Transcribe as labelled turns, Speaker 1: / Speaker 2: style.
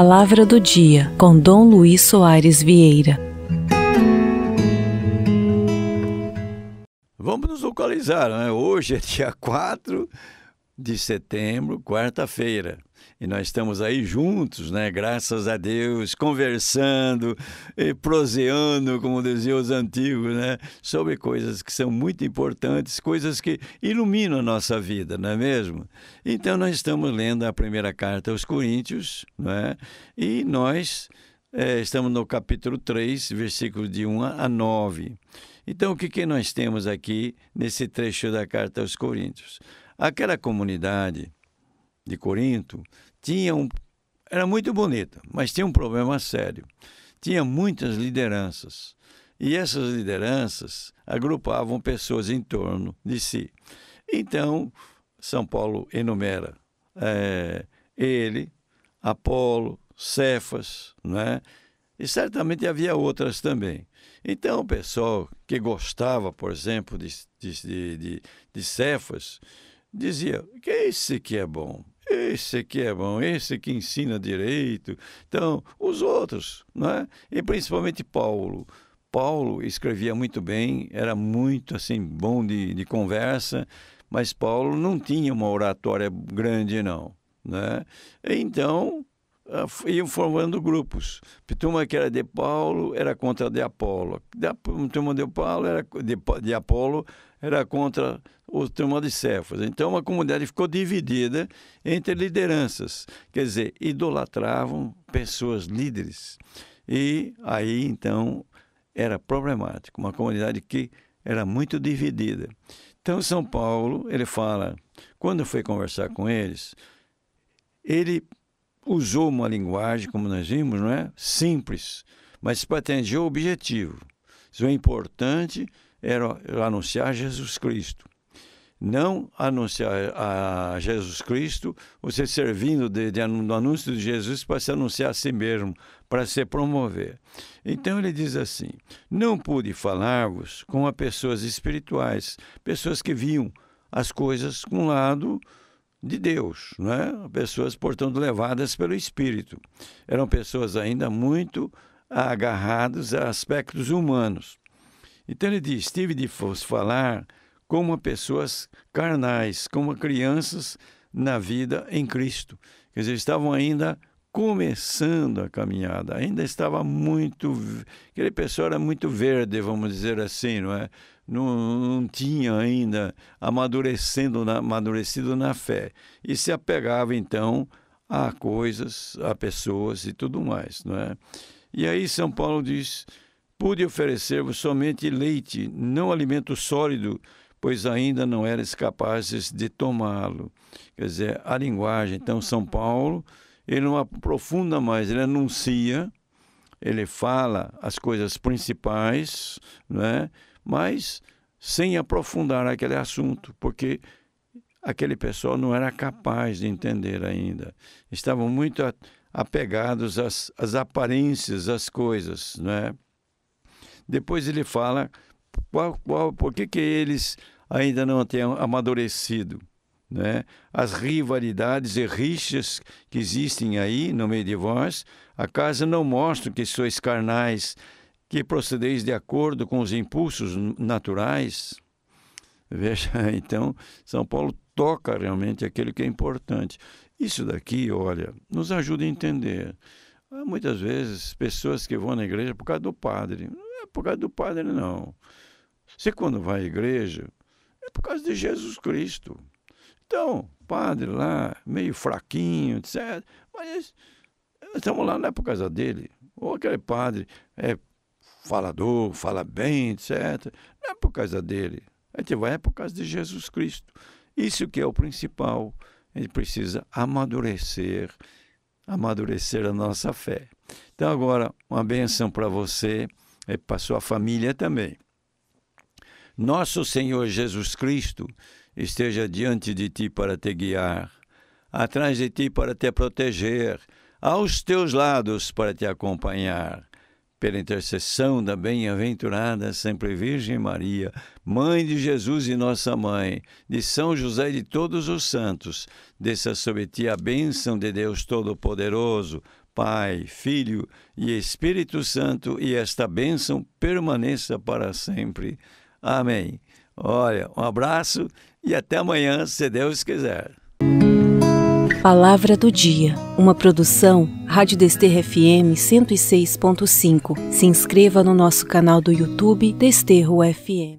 Speaker 1: Palavra do Dia, com Dom Luiz Soares Vieira. Vamos nos localizar, né? Hoje é dia 4 de setembro, quarta-feira. E nós estamos aí juntos, né? Graças a Deus, conversando, e proseando, como diziam os antigos, né? Sobre coisas que são muito importantes, coisas que iluminam a nossa vida, não é mesmo? Então nós estamos lendo a primeira carta aos Coríntios, não é? E nós é, estamos no capítulo 3, versículos de 1 a 9. Então, o que, que nós temos aqui nesse trecho da carta aos Coríntios? Aquela comunidade de Corinto, tinha um, era muito bonita, mas tinha um problema sério. Tinha muitas lideranças. E essas lideranças agrupavam pessoas em torno de si. Então, São Paulo enumera é, ele, Apolo, Cefas, né? e certamente havia outras também. Então, o pessoal que gostava, por exemplo, de, de, de, de Cefas, dizia: que é esse que é bom? esse que é bom, esse que ensina direito. Então, os outros, é? E principalmente Paulo. Paulo escrevia muito bem, era muito assim bom de, de conversa, mas Paulo não tinha uma oratória grande não, né? Então ah, iam formando grupos. Pituma que era de Paulo era contra de Apolo. A de Paulo era de, de Apolo era contra o Truman de Cefas. Então, a comunidade ficou dividida entre lideranças, quer dizer, idolatravam pessoas líderes. E aí, então, era problemático, uma comunidade que era muito dividida. Então, São Paulo, ele fala, quando foi conversar com eles, ele usou uma linguagem, como nós vimos, não é? Simples, mas para atingir o objetivo. Isso é importante era anunciar Jesus Cristo. Não anunciar a ah, Jesus Cristo, você servindo de, de, do anúncio de Jesus para se anunciar a si mesmo, para se promover. Então ele diz assim: Não pude falar-vos com as pessoas espirituais, pessoas que viam as coisas com o lado de Deus, né? pessoas, portanto, levadas pelo Espírito. Eram pessoas ainda muito agarradas a aspectos humanos. Então ele diz: tive de falar como pessoas carnais, como crianças na vida em Cristo. Quer dizer, estavam ainda começando a caminhada, ainda estava muito. Aquele pessoal era muito verde, vamos dizer assim, não é? Não, não tinha ainda amadurecendo na, amadurecido na fé. E se apegava, então, a coisas, a pessoas e tudo mais, não é? E aí São Paulo diz pude oferecer-vos somente leite, não alimento sólido, pois ainda não eres capazes de tomá-lo. Quer dizer, a linguagem. Então, São Paulo, ele não aprofunda mais, ele anuncia, ele fala as coisas principais, né? mas sem aprofundar aquele assunto, porque aquele pessoal não era capaz de entender ainda. Estavam muito apegados às, às aparências, às coisas, não é. Depois ele fala qual, qual, por que, que eles ainda não têm amadurecido. Né? As rivalidades e rixas que existem aí no meio de vós, acaso não mostram que sois carnais, que procedeis de acordo com os impulsos naturais? Veja, então, São Paulo toca realmente aquilo que é importante. Isso daqui, olha, nos ajuda a entender. Há muitas vezes pessoas que vão na igreja por causa do padre por causa do padre, não. Você quando vai à igreja, é por causa de Jesus Cristo. Então, padre lá, meio fraquinho, etc. Mas estamos lá não é por causa dele. Ou aquele padre é falador, fala bem, etc. Não é por causa dele. A gente vai é por causa de Jesus Cristo. Isso que é o principal. A gente precisa amadurecer, amadurecer a nossa fé. Então agora, uma benção para você e é, para sua família também. Nosso Senhor Jesus Cristo esteja diante de ti para te guiar, atrás de ti para te proteger, aos teus lados para te acompanhar. Pela intercessão da bem-aventurada sempre Virgem Maria, Mãe de Jesus e Nossa Mãe, de São José e de todos os santos, desça sobre ti a bênção de Deus Todo-Poderoso, Pai, Filho e Espírito Santo, e esta bênção permaneça para sempre. Amém. Olha, um abraço e até amanhã, se Deus quiser. Palavra do Dia, uma produção Rádio Desterro FM 106.5. Se inscreva no nosso canal do YouTube Desterro FM.